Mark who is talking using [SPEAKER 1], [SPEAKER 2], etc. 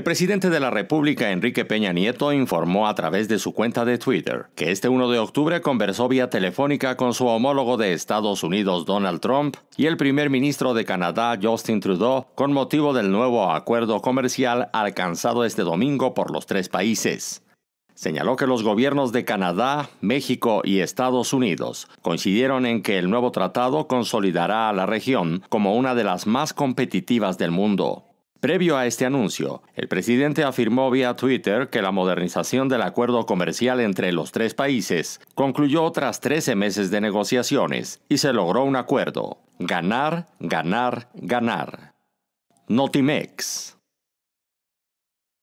[SPEAKER 1] El presidente de la República, Enrique Peña Nieto, informó a través de su cuenta de Twitter que este 1 de octubre conversó vía telefónica con su homólogo de Estados Unidos, Donald Trump, y el primer ministro de Canadá, Justin Trudeau, con motivo del nuevo acuerdo comercial alcanzado este domingo por los tres países. Señaló que los gobiernos de Canadá, México y Estados Unidos coincidieron en que el nuevo tratado consolidará a la región como una de las más competitivas del mundo. Previo a este anuncio, el presidente afirmó vía Twitter que la modernización del acuerdo comercial entre los tres países concluyó tras 13 meses de negociaciones y se logró un acuerdo. Ganar, ganar, ganar.
[SPEAKER 2] Notimex.